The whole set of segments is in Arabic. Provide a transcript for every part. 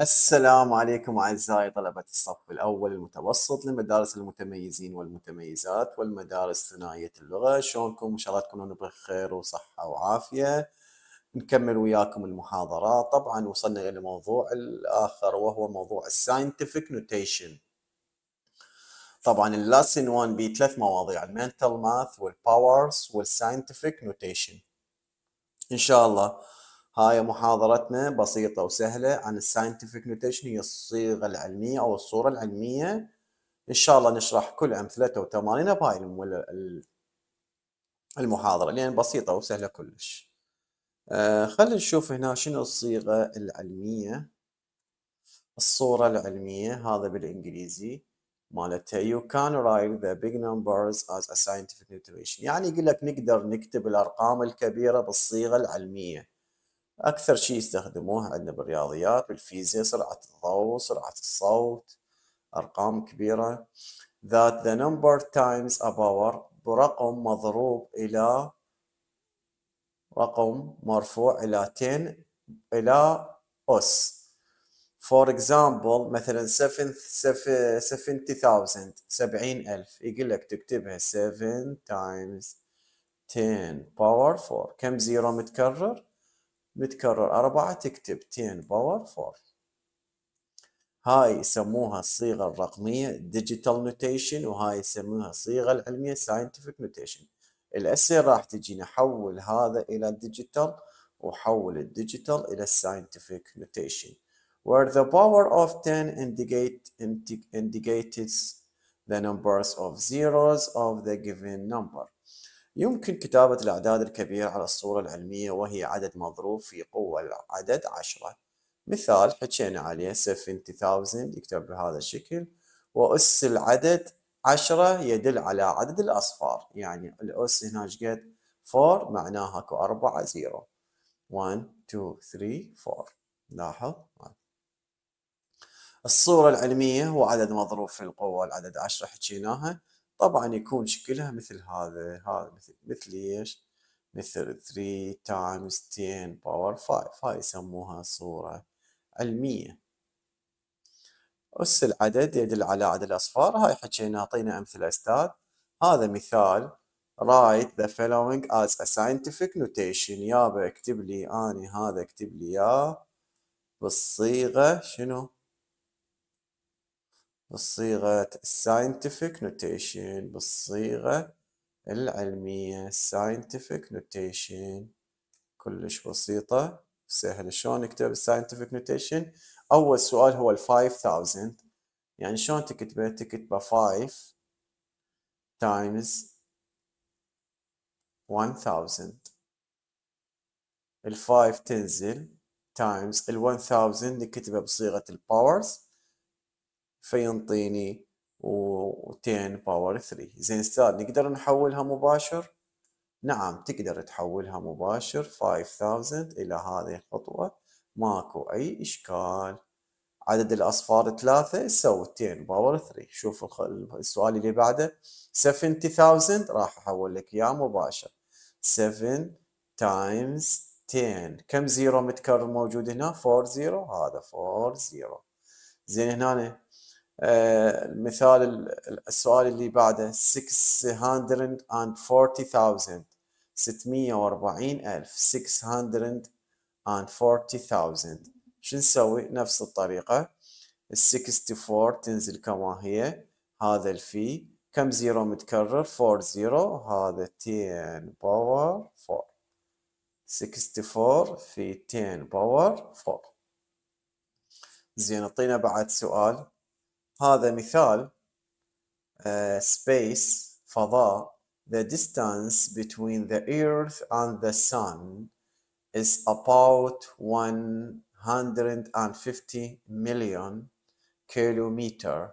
السلام عليكم أعزائي طلبة الصف الأول المتوسط لمدارس المتميزين والمتميزات والمدارس ثنائية اللغة شلونكم إن شاء الله تكونون بخير وصحة وعافية نكمل وياكم المحاضرة طبعا وصلنا إلى الموضوع الآخر وهو موضوع الساينتفك نوتيشن طبعا اللاسن 1 بي ثلاث مواضيع المنتال ماث والباورز والساينتفك نوتيشن إن شاء الله هاي محاضرتنا بسيطة وسهلة عن الساينتفك نوتيشن هي الصيغة العلمية أو الصورة العلمية إن شاء الله نشرح كل أمثلته وتمارينه بهاي المحاضرة لأن بسيطة وسهلة كلش آه خلينا نشوف هنا شنو الصيغة العلمية الصورة العلمية هذا بالإنجليزي مالتها you can write the big numbers as a scientific notation يعني يقول لك نقدر نكتب الأرقام الكبيرة بالصيغة العلمية اكثر شيء يستخدموه عندنا بالرياضيات بالفيزياء سرعه الضوء سرعه الصوت ارقام كبيره that the number times a power برقم مضروب الى رقم مرفوع الى 10 الى اس for example مثلا 70000 70000 يقول لك تكتبها 7 times 10 power 4 كم زيرو متكرر متكرر أربعة تكتب 10 باور 4 هاي يسموها الصيغة الرقمية Digital Notation وهاي يسموها الصيغة العلمية Scientific Notation الأسئلة راح تجي نحول هذا إلى Digital وحول الديجيتال إلى Scientific Notation where the power of 10 indicate, indicates the numbers of zeros of the given number يمكن كتابة الأعداد الكبيرة على الصورة العلمية وهي عدد مضروب في قوة العدد عشرة مثال حكينا عليه 70,000 يكتب بهذا الشكل وأس العدد عشرة يدل على عدد الأصفار يعني الأس هنا شقد 4 معناها اكو 4 0 1 2 3 4 لاحظ الصورة العلمية هو عدد مضروب في القوة العدد 10 حكيناها طبعا يكون شكلها مثل هذا هذا مثل مثل ايش مثل 3 تايمز 10 باور 5 هاي يسموها صورة علمية أس العدد يدل على عدد الأصفار هاي حكينا أعطينا أمثلة أستاذ هذا مثال write the following as a scientific notation يابا اكتب لي أني هذا اكتب لي إياه بالصيغة شنو بصيغة scientific notation بالصيغة العلمية scientific notation كلش بسيطة سهل شلون نكتب scientific notation أول سؤال هو ال 5000 يعني شلون تكتبه تكتبه 5 times 1000 ال 5 تنزل times ال 1000 نكتبه بصيغة الباورز فينطيني و 10 باور 3 زين استاذ نقدر نحولها مباشر نعم تقدر تحولها مباشر 5000 الى هذه الخطوة ماكو اي اشكال عدد الاصفار ثلاثة سو 10 باور 3 شوف السؤال اللي بعده 70000 راح احول لك اياه مباشر 7 تايمز 10 كم زيرو متكرر موجود هنا 40 هذا 40 زين هنا المثال السؤال اللي بعده 640,000 640,000 640,000 شو نسوي نفس الطريقة ال 64 تنزل كما هي هذا الفي كم زيرو متكرر 4 هذا 10 باور 4 64 في 10 باور 4 زين اعطينا بعد سؤال هذا مثال uh, space فضاء the distance between the earth and the sun is about 150 million kilometer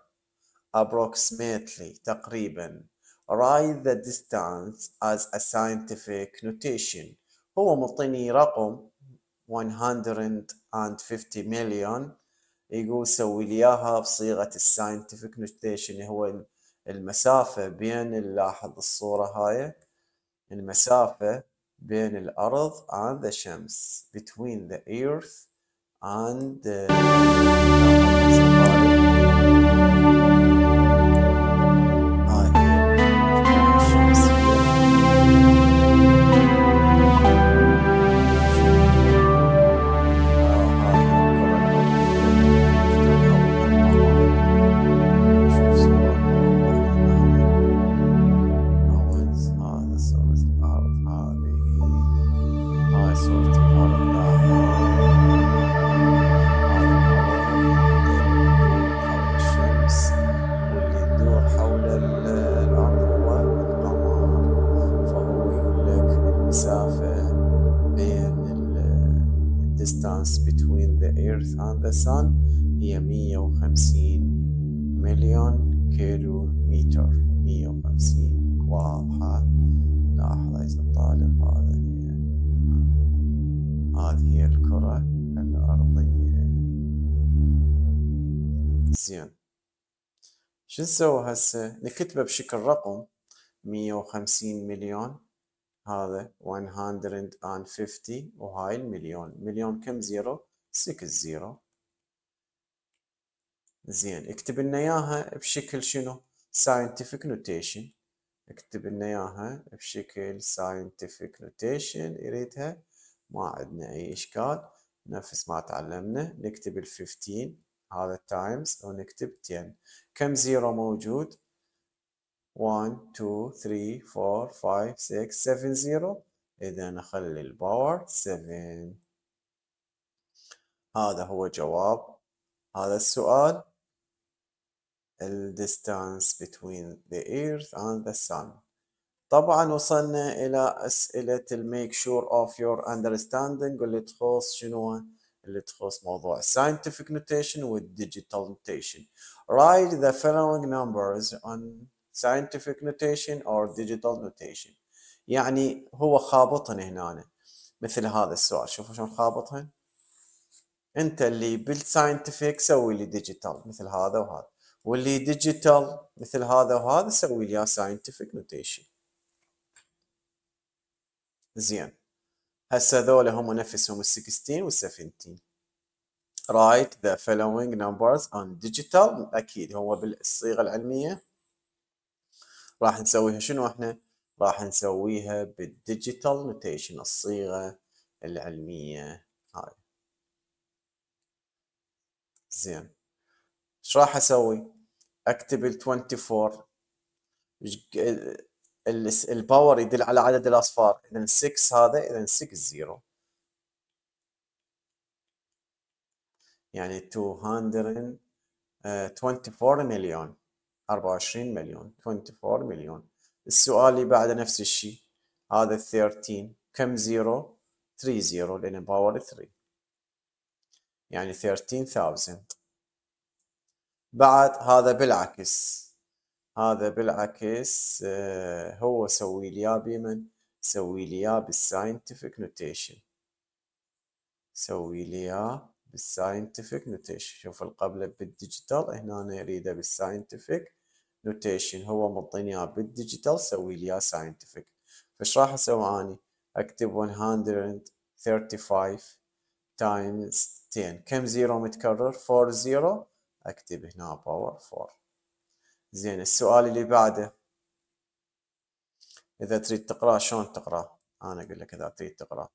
approximately تقريبا write the distance as a scientific notation هو مطيني رقم 150 يقول سوي لي اياها بصيغه الساينتفك نوتيشن هو المسافه بين لاحظ الصوره هاي المسافه بين الارض and the شمس between the earth and the واضحة لاحظ أي طالب هذا هي هذه هي الكرة الأرضية زين شو نسوي هسه نكتبه بشكل رقم 150 مليون هذا 150 وهاي المليون مليون كم زيرو 6 زيرو زين اكتب لنا اياها بشكل شنو ساينتفك نوتيشن اكتب لنا اياها بشكل scientific notation يريدها ما عندنا اي اشكال نفس ما تعلمنا نكتب ال 15 هذا التايمز ونكتب 10 كم زيرو موجود 1 2 3 4 5 6 7 زيرو اذا نخلي الباور 7 هذا هو جواب هذا السؤال ال distance between the earth and the sun طبعا وصلنا إلى أسئلة ال make sure of your understanding اللي تخص شنو اللي تخص موضوع scientific notation with digital notation write the following numbers on scientific notation or digital notation يعني هو خابطن هنا مثل هذا السؤال شوفوا شلون خابطهن انت اللي بالساينتفك سوي لي ديجيتال مثل هذا وهذا واللي ديجيتال مثل هذا وهذا سوي لي ساينتفك نوتيشن زين هسه ذولا هم نفسهم ال 16 وال 17 write the following numbers on digital اكيد هو بالصيغه العلميه راح نسويها شنو احنا راح نسويها بالديجيتال نوتيشن الصيغه العلميه هاي زين ايش راح اسوي اكتب ال 24 الباور يدل على عدد الاصفار اذا 6 هذا اذا 6 0 يعني 224 مليون 24 مليون 24 مليون السؤال اللي بعده نفس الشيء هذا 13 كم زيرو 3 زيرو لان باور 3 يعني 13000 بعد هذا بالعكس هذا بالعكس آه، هو سوي لي اياه بمن سوي لي اياه بالساينتفك نوتيشن سوي لي اياه بالساينتفك نوتيشن شوف القبله بالديجيتال هنا انا اريده بالساينتفك نوتيشن هو مطيني اياه بالديجيتال سوي لي اياه ساينتفك فش راح اسوي اني اكتب 135 تايمز 10 كم زيرو متكرر 4 زيرو اكتب هنا باور 4 زين السؤال اللي بعده اذا تريد تقرا شلون تقرا انا اقول لك اذا تريد تقرا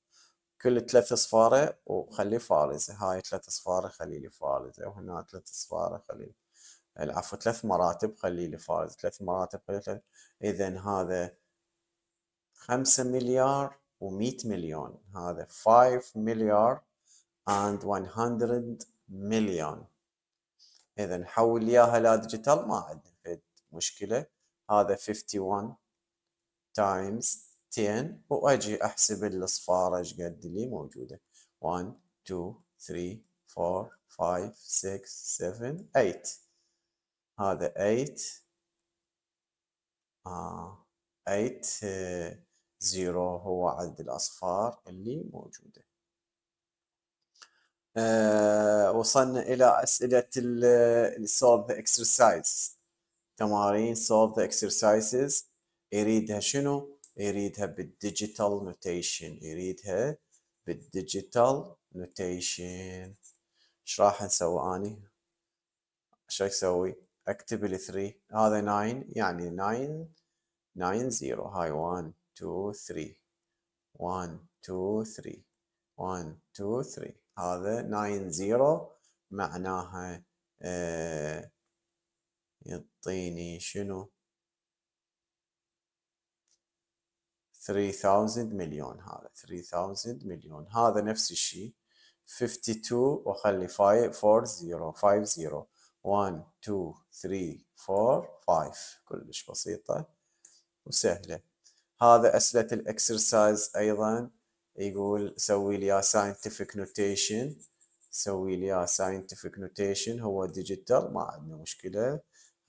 كل ثلاث اصفار وخلي فارزه هاي ثلاث اصفار خلي لي فارزه وهنا ثلاث اصفار خلي العفو ثلاث مراتب خلي لي فارزه ثلاث مراتب خلي اذا هذا 5 مليار و100 مليون هذا 5 مليار and 100 مليون اذا نحول اياها لا ديجيتال ما عندنا فد مشكله هذا 51 تايمز 10 واجي احسب الاصفار ايش قد لي موجوده 1 2 3 4 5 6 7 8 هذا 8 آه 8 0 آه، هو عدد الاصفار اللي موجوده آه، وصلنا إلى أسئلة solve the exercises تمارين solve the exercises يريدها شنو؟ يريدها بالديجيتال نوتيشن يريدها بالديجيتال نوتيشن ايش راح نسوي اني؟ ايش راح اسوي؟ اكتب ال3 هذا 9 يعني 9 9 0 هاي 1 2 3 1 2 3 1 2 3 هذا 9 0 معناها آه، يعطيني شنو 3000 مليون هذا 3000 مليون هذا نفس الشيء 52 واخلي 40 50 1 2 3 4 5 كلش بسيطة وسهلة هذا أسئلة الإكسرسايز أيضا يقول سوي لي ساينتفك نوتيشن سوي لي ساينتفك نوتيشن هو ديجيتال ما عندنا مشكله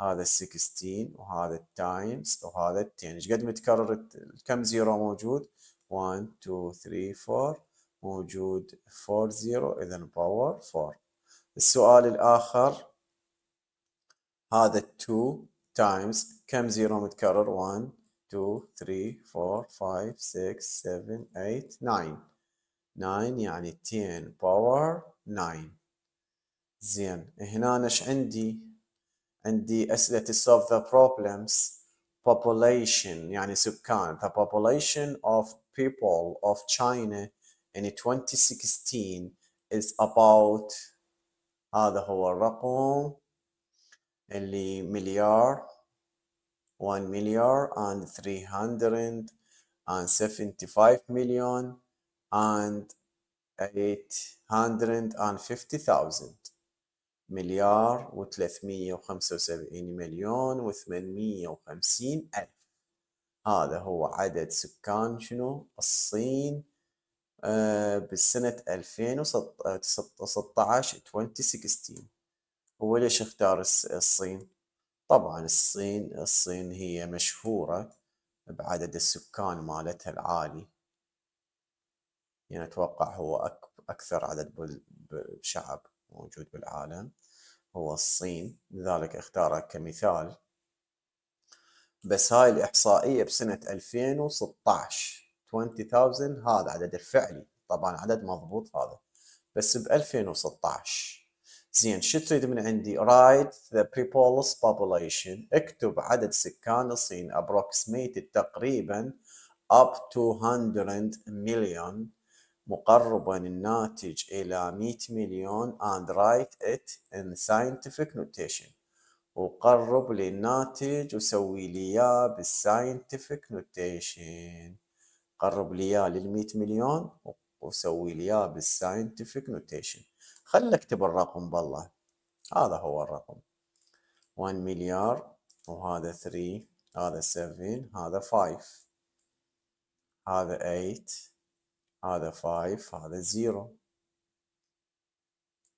هذا 16 وهذا التايمز وهذا التين ايش قد متكرر كم زيرو موجود 1 2 3 4 موجود 4 زيرو اذا باور 4 السؤال الاخر هذا 2 تايمز كم زيرو متكرر 1 2 9 يعني 10 power 9 زين هنا نش عندي عندي to solve the problems population يعني سكان the population of people of China in 2016 is about هذا هو الرقم اللي مليار 1 million and 375 million and 850,000 مليار و375 مليون و850 ألف هذا هو عدد سكان شنو الصين آه بالسنة 2016 2016 هو ليش اختار الصين طبعا الصين الصين هي مشهورة بعدد السكان مالتها العالي يعني أتوقع هو أكثر عدد شعب موجود بالعالم هو الصين لذلك اختاره كمثال بس هاي الإحصائية بسنة 2016 20000 هذا عدد الفعلي طبعا عدد مضبوط هذا بس ب 2016 زين شو تريد من عندي؟ write the people's population اكتب عدد سكان الصين approximated تقريبا up to 100 million مقربا الناتج إلى 100 مليون and write it in scientific notation وقرب لي الناتج وسوي لي اياه بالساينتفك نوتيشن قرب لي اياه لل 100 مليون وسوي لي اياه بالساينتفك نوتيشن خلنا نكتب الرقم بالله هذا هو الرقم 1 مليار وهذا 3 هذا 7 هذا 5 هذا 8 هذا 5 هذا 0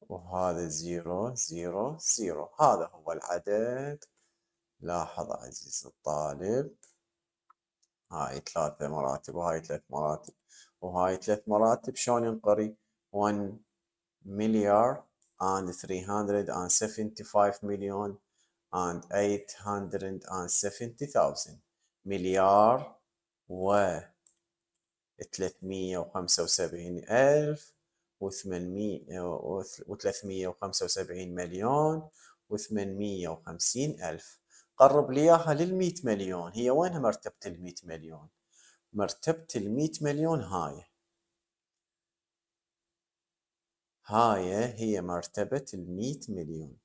وهذا 0 0 0 هذا هو العدد لاحظ عزيز الطالب هاي ثلاثة مراتب وهاي ثلاث مراتب وهاي ثلاث مراتب شلون ينقري 1 مليار and 375 و and 870,000 مليار و 375 ألف و 375 مليون و 850 ألف قرب لي اياها مليون هي وينها مرتبة ال مليون مرتبة ال مليون هاي هاي هي مرتبة الميت مليون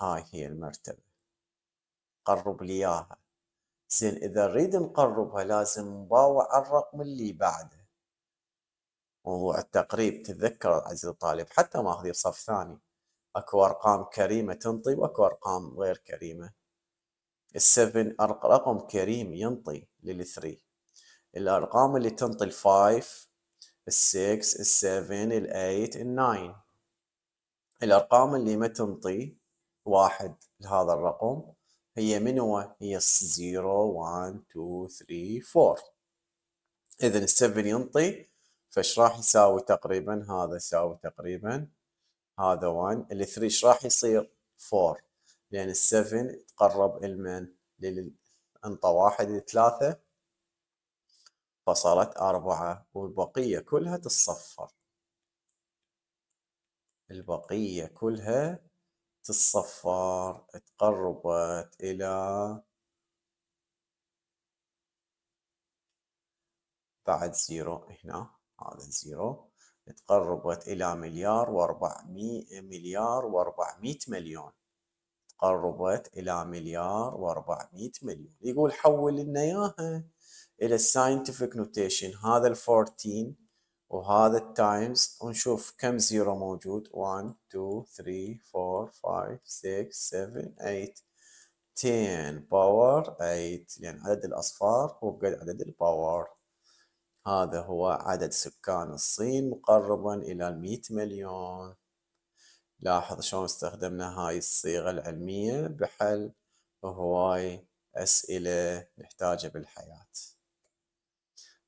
هاي هي المرتبة قرب لي اياها زين اذا نريد نقربها لازم نباوع الرقم اللي بعده موضوع التقريب تتذكر عزيزي الطالب حتى اخذي صف ثاني اكو ارقام كريمة تنطي واكو ارقام غير كريمة السفن رقم كريم ينطي للثري الارقام اللي تنطي الفايف 6 7 8 9 الارقام اللي ما تنطي واحد لهذا الرقم هي من هو هي 0 1 2 3 4 اذا 7 ينطي فايش راح يساوي تقريبا هذا يساوي تقريبا هذا 1 ال 3 ايش راح يصير 4 لان ال 7 تقرب المن للانطى واحد لثلاثة فصارت أربعة والبقية كلها تصفر البقية كلها تصفر تقربت إلى بعد زيرو هنا هذا زيرو تقربت إلى مليار وأربعمية مليار واربعمائة مليون تقربت إلى مليار واربعمائة مليون يقول حول لنا ياها الى scientific notation هذا ال 14 وهذا التايمز ونشوف كم زيرو موجود 1 2 3 4 5 6 7 8 10 باور 8 يعني عدد الأصفار هو قد عدد الباور هذا هو عدد سكان الصين مقربا إلى 100 مليون لاحظ شلون استخدمنا هاي الصيغة العلمية بحل هواي أسئلة نحتاجها بالحياة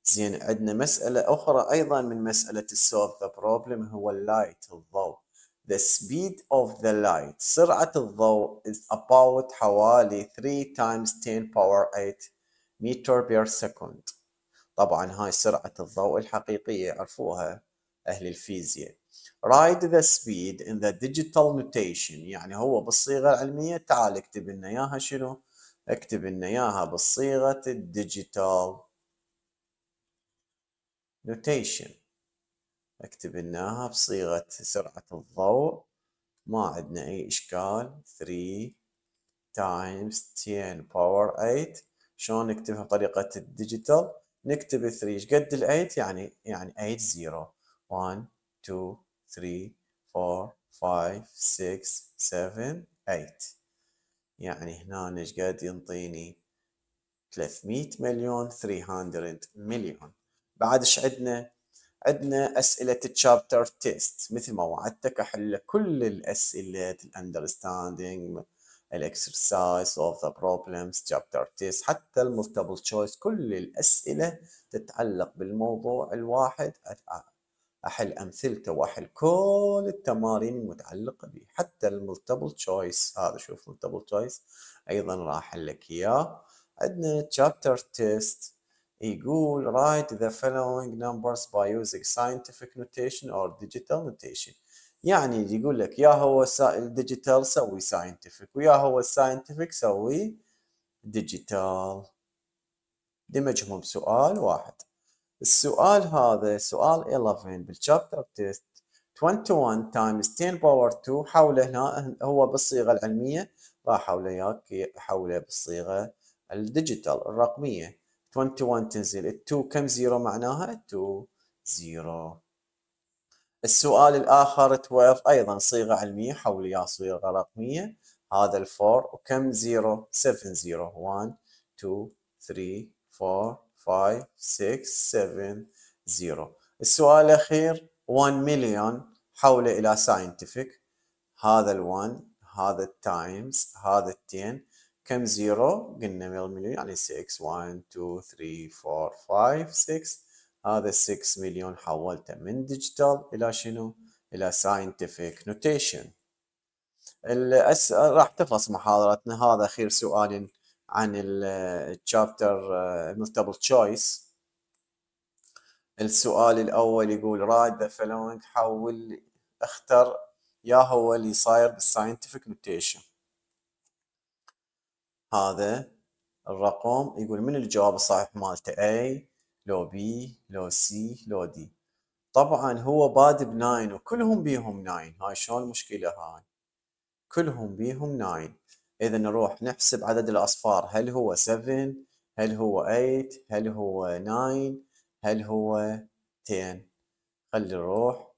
زين عندنا مسألة أخرى أيضا من مسألة solve ذا بروبلم هو اللايت الضوء The speed of the light سرعة الضوء is about حوالي 3 times 10 power 8 meter per second طبعا هاي سرعة الضوء الحقيقية عرفوها أهل الفيزياء write the speed in the digital notation يعني هو بالصيغة العلمية تعال اكتب لنا إياها شنو اكتب لنا إياها بالصيغة الديجيتال نوتيشن اكتب لناها بصيغة سرعة الضوء ما عندنا اي اشكال 3 times 10 power 8 شلون نكتبها بطريقة الديجيتال نكتب 3 ايش قد ال 8 يعني يعني 8 0 1 2 3 4 5 6 7 8 يعني هنا ايش قد ينطيني 300 مليون 300 مليون بعد ايش عندنا؟ عندنا عندنا أسئلة الشابتر تيست مثل ما وعدتك أحل كل الأسئلة الأندرستاندينج الاكسرسايز اوف ذا بروبلمز chapter تيست حتى الملتيبل تشويس كل الاسئله تتعلق بالموضوع الواحد احل امثلته واحل كل التمارين المتعلقه به حتى الملتيبل تشويس هذا شوف ملتيبل تشويس ايضا راح احل لك اياه عندنا chapter تيست يقول write the following numbers by using scientific notation or digital notation يعني يقول لك يا هو الديجيتال سوي scientific ويا هو scientific سوي digital دمجهم سؤال واحد السؤال هذا سؤال 11 بالشابتر تيست 21 تايمز 10 power 2 حوله هنا هو بالصيغه العلميه راح حوله ياك حوله بالصيغه الديجيتال الرقميه 21 تنزل ال2 كم زيرو معناها 2 زيرو السؤال الآخر 12 أيضا صيغة علمية حول يا صيغة رقمية هذا ال4 وكم زيرو 7 زيرو 1 2 3 4 5 6 7 زيرو السؤال الأخير 1 مليون حوله إلى ساينتفك هذا ال1 هذا التايمز هذا التين كم زيرو قلنا 100 مليون يعني 6 1 2 3 4 5 6 هذا 6 مليون حولته من ديجيتال الى شنو الى ساينتفك نوتيشن الأس... راح تخلص محاضرتنا هذا اخير سؤال عن الشابتر ملتبل تشويس السؤال الاول يقول رايد ذا فلوينج حول اختر يا هو اللي صاير بالساينتفك نوتيشن هذا الرقم يقول من الجواب الصحيح مالته A لو B لو C لو D طبعا هو باد ب 9 وكلهم بيهم 9 هاي شلون المشكله هاي كلهم بيهم 9 اذا نروح نحسب عدد الاصفار هل هو 7 هل هو 8 هل هو 9 هل هو 10 خلي نروح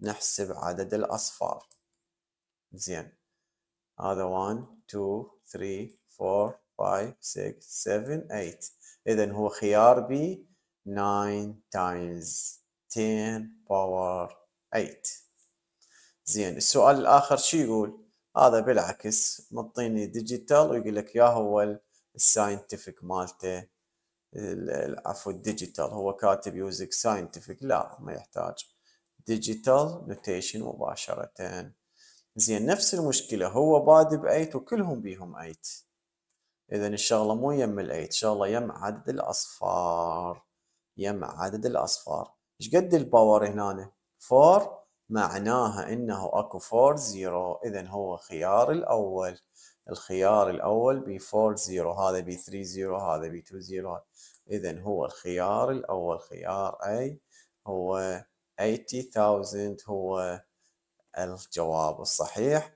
نحسب عدد الاصفار زين هذا 1 2 3 4 5 6 7 8 اذا هو خيار بي 9 times 10 باور 8 زين السؤال الاخر شو يقول هذا بالعكس مطيني ديجيتال ويقول لك يا هو الساينتفك مالته عفوا الديجيتال هو كاتب يوزك ساينتفك لا ما يحتاج ديجيتال نوتيشن مباشره زين نفس المشكلة هو بادي بأيت وكلهم بيهم أيت إذا الشغلة مو يم الأيت شغلة يم عدد الأصفار يم عدد الأصفار إيش قد الباور هنا؟ فور معناها إنه أكو فور زيرو إذا هو خيار الأول الخيار الأول بي فور زيرو هذا بي ثري زيرو هذا بي تو زيرو إذا هو الخيار الأول خيار أي هو 80000 هو الجواب الصحيح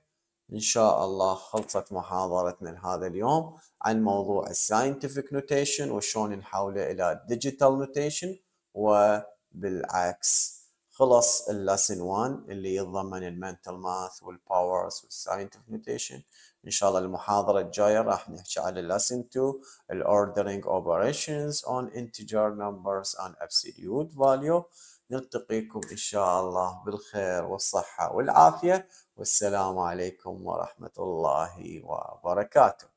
إن شاء الله خلصت محاضرتنا لهذا اليوم عن موضوع الساينتفك نوتيشن وشون نحوله إلى ديجيتال نوتيشن وبالعكس خلص اللسن 1 اللي يتضمن المنتل ماث والباورز والساينتفك نوتيشن ان شاء الله المحاضرة الجاية راح نحكي على اللسن 2 الاوردرينج اوبريشنز اون انتجر نمبرز اون ابسوليوت value نلتقيكم إن شاء الله بالخير والصحة والعافية والسلام عليكم ورحمة الله وبركاته